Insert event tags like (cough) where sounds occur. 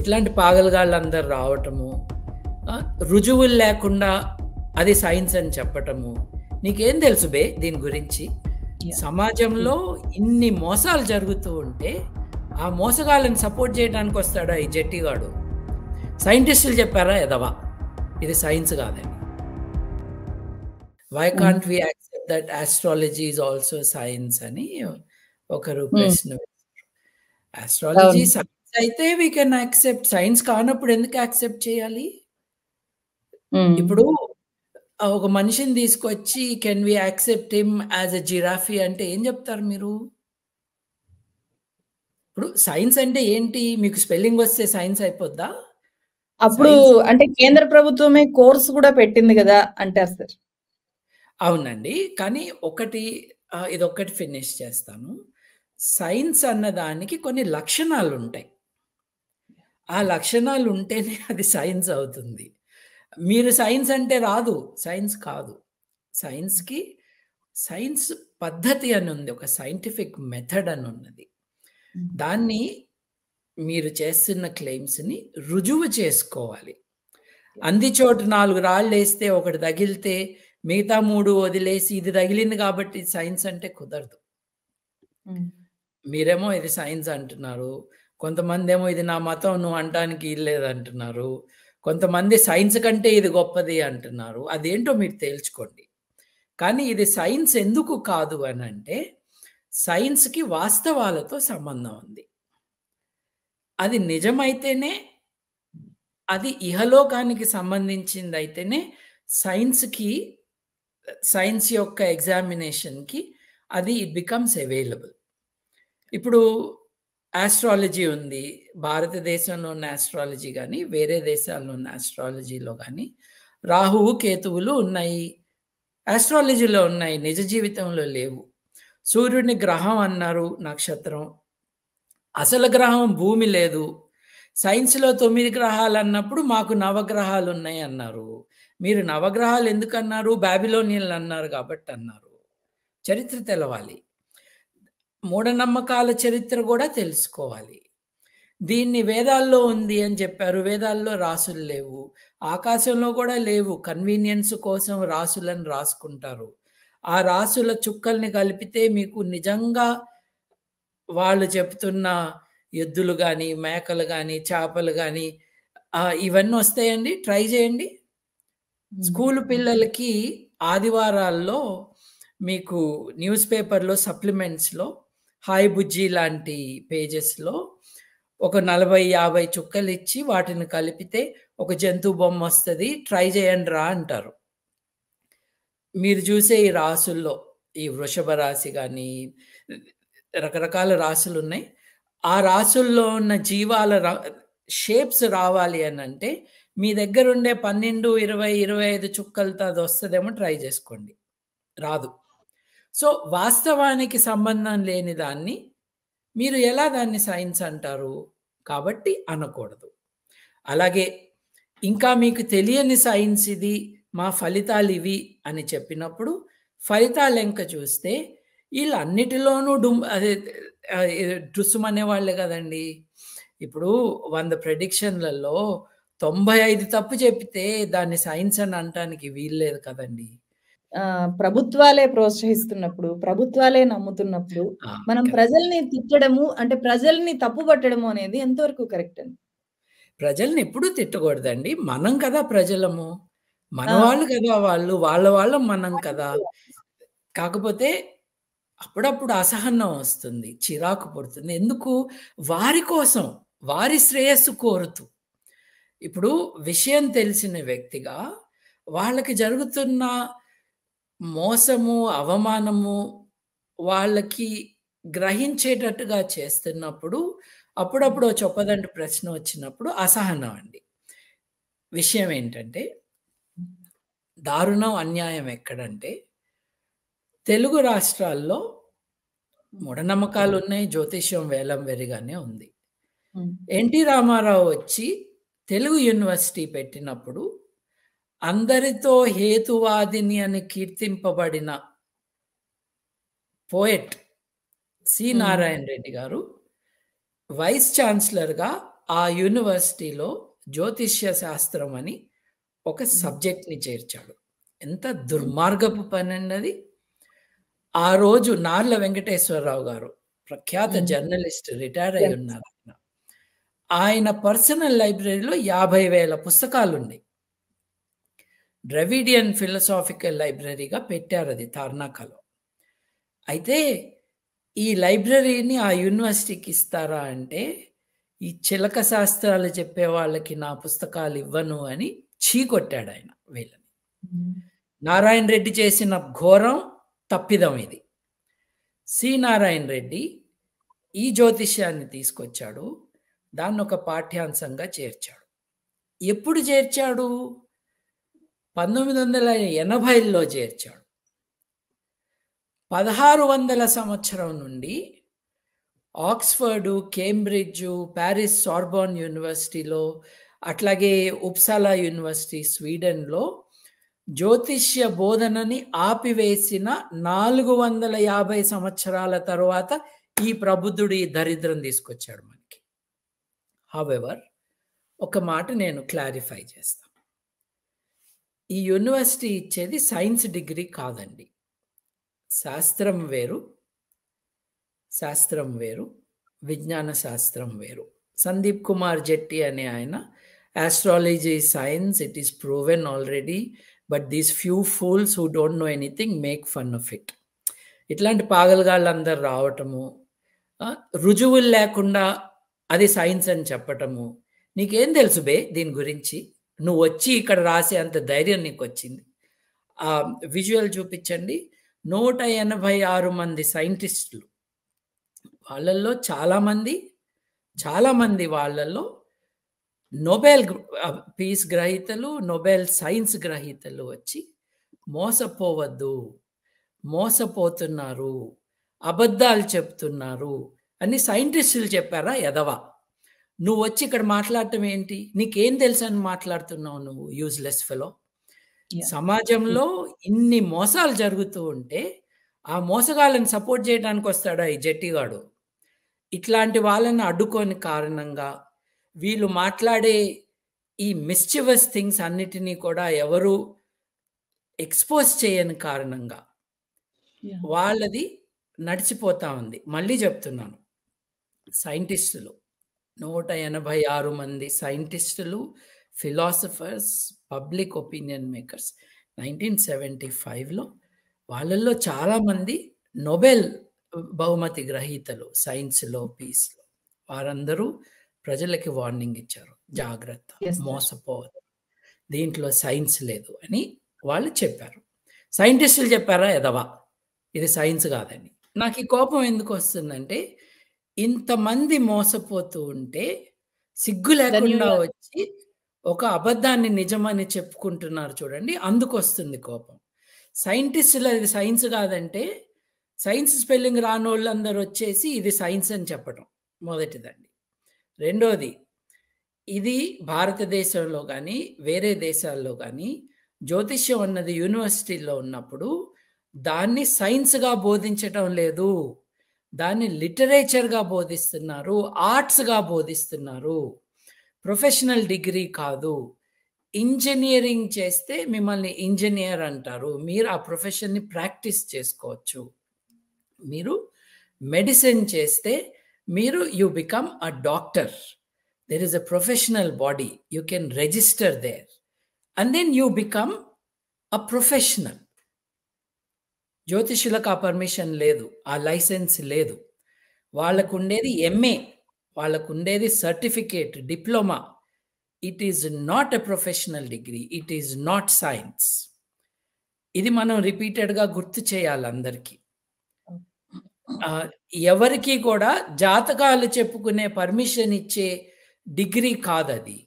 ఇట్లాంటి పాగలగాళ్ళు అందరు రావటము రుజువులు లేకుండా అది సైన్స్ అని చెప్పటము నీకేం తెలుసు బే దీని గురించి సమాజంలో ఇన్ని మోసాలు జరుగుతూ ఉంటే ఆ మోసగాళ్ళని సపోర్ట్ చేయడానికి వస్తాడా ఈ జట్టిగాడు సైంటిస్టులు చెప్పారా ఎదవా ఇది సైన్స్ కాదని why can't we accept that astrology is also science అని ఒకరు ప్రశ్న ఆస్ట్రాలజీ సైన్స్ అయితే వీ కెన్ యాక్సెప్ట్ సైన్స్ కానప్పుడు ఎందుకు యాక్సెప్ట్ చేయాలి hmm. ఇప్పుడు ఒక మనిషిని తీసుకొచ్చి can we accept him as a giraffe అంటే ఏం చెప్తారు మీరు ఇప్పుడు సైన్స్ అంటే ఏంటి మీకు స్పెల్లింగ్ వస్తే సైన్స్ అయిపోద్దా అప్పుడు అంటే కేంద్ర ప్రభుత్వమే కోర్సు కూడా పెట్టింది కదా అంటారు సార్ అవునండి కానీ ఒకటి ఇది ఒకటి ఫినిష్ చేస్తాను సైన్స్ అన్నదానికి కొన్ని లక్షణాలు ఉంటాయి ఆ లక్షణాలు ఉంటేనే (laughs) అది సైన్స్ అవుతుంది మీరు సైన్స్ అంటే రాదు సైన్స్ కాదు సైన్స్కి సైన్స్ పద్ధతి అని ఉంది ఒక సైంటిఫిక్ మెథడ్ అని ఉన్నది దాన్ని మీరు చేస్తున్న క్లెయిమ్స్ని రుజువు చేసుకోవాలి అంది చోటు నాలుగు రాళ్ళు వేస్తే ఒకటి తగిలితే మిగతా మూడు వదిలేసి ఇది తగిలింది కాబట్టి సైన్స్ అంటే కుదరదు మీరేమో ఇది సైన్స్ అంటున్నారు కొంతమంది ఏమో ఇది నా మతం నువ్వు ఇల్లేదు లేదంటున్నారు కొంతమంది సైన్స్ కంటే ఇది గొప్పది అంటున్నారు అదేంటో మీరు తేల్చుకోండి కానీ ఇది సైన్స్ ఎందుకు కాదు అని అంటే సైన్స్కి వాస్తవాలతో సంబంధం ఉంది అది నిజమైతేనే అది ఇహలోకానికి సంబంధించింది అయితేనే సైన్స్కి సైన్స్ యొక్క ఎగ్జామినేషన్కి అది ఇట్ బికమ్స్ అవైలబుల్ ఇప్పుడు ఆస్ట్రాలజీ ఉంది భారతదేశంలో ఉన్న ఆస్ట్రాలజీ కానీ వేరే దేశాల్లో ఉన్న ఆస్ట్రాలజీలో కానీ రాహువు కేతువులు ఉన్నాయి ఆస్ట్రాలజీలో ఉన్నాయి నిజ జీవితంలో లేవు సూర్యుడిని గ్రహం అన్నారు నక్షత్రం అసలు గ్రహం భూమి లేదు సైన్స్లో తొమ్మిది గ్రహాలు అన్నప్పుడు మాకు నవగ్రహాలు ఉన్నాయి అన్నారు మీరు నవగ్రహాలు ఎందుకన్నారు బాబిలోనియన్లు అన్నారు కాబట్టి అన్నారు చరిత్ర తెలవాలి మూఢనమ్మకాల చరిత్ర కూడా తెలుసుకోవాలి దీన్ని వేదాల్లో ఉంది అని చెప్పారు వేదాల్లో రాసులు లేవు ఆకాశంలో కూడా లేవు కన్వీనియన్స్ కోసం రాసులను రాసుకుంటారు ఆ రాసుల చుక్కల్ని కలిపితే మీకు నిజంగా వాళ్ళు చెప్తున్న ఎద్దులు కానీ మేకలు కానీ చేపలు కానీ ఇవన్నీ వస్తాయండి ట్రై చేయండి స్కూల్ పిల్లలకి ఆదివారాల్లో మీకు న్యూస్ పేపర్లో సప్లిమెంట్స్లో హాయ్ బుజ్జి లాంటి పేజెస్లో ఒక నలభై యాభై చుక్కలు ఇచ్చి వాటిని కలిపితే ఒక జంతు బొమ్మ వస్తుంది ట్రై చేయండి రా అంటారు మీరు చూసే ఈ రాసుల్లో ఈ వృషభ రాశి కానీ రకరకాల రాసులు ఉన్నాయి ఆ రాసుల్లో ఉన్న జీవాల షేప్స్ రావాలి అని అంటే మీ దగ్గర ఉండే పన్నెండు ఇరవై ఇరవై ఐదు చుక్కలతో అది వస్తుందేమో ట్రై చేసుకోండి రాదు సో వాస్తవానికి సంబంధం లేని దాన్ని మీరు ఎలా దాన్ని సైన్స్ అంటారు కాబట్టి అనకూడదు అలాగే ఇంకా మీకు తెలియని సైన్స్ ఇది మా ఫలితాలు ఇవి అని చెప్పినప్పుడు ఫలితాలు ఎంక చూస్తే వీళ్ళన్నిటిలోనూ డుమ్ అదే డుసుమనే వాళ్ళే కదండి ఇప్పుడు వంద ప్రెడిక్షన్లలో తొంభై ఐదు తప్పు చెప్తే దాన్ని సైన్స్ అని అనటానికి వీల్లేదు కదండి ప్రభుత్వాలే ప్రోత్సహిస్తున్నప్పుడు ప్రభుత్వాలే నమ్ముతున్నప్పుడు మనం ప్రజల్ని తిట్టడము అంటే ప్రజల్ని తప్పు పట్టడము అనేది ఎంతవరకు కరెక్ట్ అండి ప్రజల్ని ఎప్పుడూ తిట్టకూడదండి మనం కదా ప్రజలము మన వాళ్ళు కదా వాళ్ళు వాళ్ళ వాళ్ళం మనం కదా కాకపోతే అప్పుడప్పుడు అసహనం వస్తుంది చిరాకు పడుతుంది ఎందుకు వారి కోసం వారి శ్రేయస్సు కోరుతూ ఇప్పుడు విషయం తెలిసిన వ్యక్తిగా వాళ్ళకి జరుగుతున్న మోసము అవమానము వాళ్ళకి గ్రహించేటట్టుగా చేస్తున్నప్పుడు అప్పుడప్పుడు చొప్పదండి ప్రశ్న వచ్చినప్పుడు అసహనం అండి విషయం ఏంటంటే దారుణం అన్యాయం ఎక్కడంటే తెలుగు రాష్ట్రాల్లో మూఢనమ్మకాలు ఉన్నాయి జ్యోతిష్యం వేలం వెరిగానే ఉంది ఎన్టీ రామారావు వచ్చి తెలుగు యూనివర్సిటీ పెట్టినప్పుడు అందరితో హేతువాదిని అని కీర్తింపబడిన poet C Narayana Reddy garu vice ఛాన్సలర్గా ఆ యూనివర్సిటీలో జ్యోతిష్య శాస్త్రం అని ఒక సబ్జెక్ట్ని చేర్చాడు ఎంత దుర్మార్గపు పని అన్నది ఆ రోజు నార్ల వెంకటేశ్వరరావు గారు ప్రఖ్యాత జర్నలిస్ట్ రిటైర్ అయి ఉన్నారు ఆయన పర్సనల్ లైబ్రరీలో యాభై వేల పుస్తకాలు ఉన్నాయి ద్రవిడియన్ ఫిలసాఫికల్ లైబ్రరీగా పెట్టారు అది తార్నాకలో అయితే ఈ లైబ్రరీని ఆ యూనివర్సిటీకి ఇస్తారా అంటే ఈ చిలక శాస్త్రాలు చెప్పే వాళ్ళకి నా పుస్తకాలు ఇవ్వను అని చీకొట్టాడు ఆయన వీళ్ళని నారాయణ రెడ్డి చేసిన ఘోరం తప్పిదం ఇది సి నారాయణ రెడ్డి ఈ జ్యోతిష్యాన్ని తీసుకొచ్చాడు దాన్ని ఒక పాఠ్యాంశంగా చేర్చాడు ఎప్పుడు చేర్చాడు పంతొమ్మిది వందల ఎనభైలో చేర్చాడు పదహారు వందల సంవత్సరం నుండి ఆక్స్ఫర్డు కేంబ్రిడ్జు ప్యారిస్ సార్బాన్ యూనివర్సిటీలో అట్లాగే ఉప్సాలా యూనివర్సిటీ స్వీడన్లో జ్యోతిష్య బోధనని ఆపివేసిన నాలుగు వందల యాభై సంవత్సరాల తర్వాత ఈ ప్రబుద్ధుడు ఈ దరిద్రం తీసుకొచ్చాడు మనకి హవెవర్ ఒక మాట నేను క్లారిఫై చేస్తాను ఈ యూనివర్సిటీ ఇచ్చేది సైన్స్ డిగ్రీ కాదండి శాస్త్రం వేరు శాస్త్రం వేరు విజ్ఞాన శాస్త్రం వేరు సందీప్ కుమార్ జెట్టి అనే ఆయన astrology science it is proven already but these few fools who don't know anything make fun of it ఇట్లాంటి పాగలగాళ్ళందరు అందరు రావటము రుజువులు లేకుండా అది సైన్స్ అని చెప్పటము నీకేం తెలుసు బే దీని గురించి నువ్వు వచ్చి ఇక్కడ రాసే అంత ధైర్యం నీకు వచ్చింది ఆ విజువల్ చూపించండి నూట ఎనభై ఆరు మంది సైంటిస్టులు వాళ్ళల్లో చాలామంది చాలామంది వాళ్ళల్లో నొబెల్ పీస్ గ్రహీతలు నొబెల్ సైన్స్ గ్రహీతలు వచ్చి మోసపోవద్దు మోసపోతున్నారు అబద్ధాలు చెప్తున్నారు అని సైంటిస్టులు చెప్పారా ఎదవా నువ్వు వచ్చి ఇక్కడ మాట్లాడటం ఏంటి నీకేం తెలుసు అని మాట్లాడుతున్నావు నువ్వు యూజ్లెస్ ఫెలో సమాజంలో hmm. ఇన్ని మోసాలు జరుగుతూ ఉంటే ఆ మోసగాళ్ళని సపోర్ట్ చేయడానికి వస్తాడా ఈ జట్టిగాడు ఇట్లాంటి వాళ్ళని అడ్డుకోని కారణంగా వీళ్ళు మాట్లాడే ఈ మిస్చివస్ థింగ్స్ అన్నిటినీ కూడా ఎవరు ఎక్స్పోజ్ చేయని కారణంగా వాళ్ళది నడిచిపోతా ఉంది మళ్ళీ చెప్తున్నాను సైంటిస్టులు నూట ఎనభై ఆరు మంది సైంటిస్టులు philosophers public opinion makers nineteen seventy ఫైవ్లో వాళ్ళల్లో చాలామంది నోబెల్ బహుమతి గ్రహీతలు సైన్స్లో పీస్లో వారందరూ ప్రజలకి వార్నింగ్ ఇచ్చారు జాగ్రత్త మోసపోవద్దు దీంట్లో సైన్స్ లేదు అని వాళ్ళు చెప్పారు సైంటిస్టులు చెప్పారా ఎదవా ఇది సైన్స్ కాదని నాకు ఈ కోపం ఎందుకు వస్తుందంటే ఇంతమంది మోసపోతూ ఉంటే సిగ్గు లేకుండా వచ్చి ఒక అబద్ధాన్ని నిజమని చెప్పుకుంటున్నారు చూడండి అందుకొస్తుంది కోపం సైంటిస్టులు అది సైన్స్ కాదంటే సైన్స్ స్పెల్లింగ్ రాని వాళ్ళందరూ వచ్చేసి ఇది సైన్స్ అని చెప్పడం మొదటిదండి రెండోది ఇది భారతదేశంలో కానీ వేరే దేశాల్లో కానీ జ్యోతిష్యం అన్నది యూనివర్సిటీలో ఉన్నప్పుడు దాన్ని సైన్స్గా బోధించటం లేదు దాన్ని లిటరేచర్గా బోధిస్తున్నారు ఆర్ట్స్గా బోధిస్తున్నారు ప్రొఫెషనల్ డిగ్రీ కాదు ఇంజనీరింగ్ చేస్తే మిమ్మల్ని ఇంజనీర్ అంటారు మీరు ఆ ప్రొఫెషన్ని ప్రాక్టీస్ చేసుకోవచ్చు మీరు మెడిసిన్ చేస్తే మీరు you become a doctor there is a professional body you can register there and then you become a professional జ్యోతిషులకు ఆ పర్మిషన్ లేదు ఆ లైసెన్స్ లేదు వాళ్ళకు ఉండేది ఎంఏ వాళ్ళకు ఉండేది certificate diploma it is not a professional degree it is not science ఇది మనం రిపీటెడ్గా గుర్తు చేయాలి అందరికీ ఎవరికి కూడా జాతకాలు చెప్పుకునే పర్మిషన్ ఇచ్చే డిగ్రీ కాదది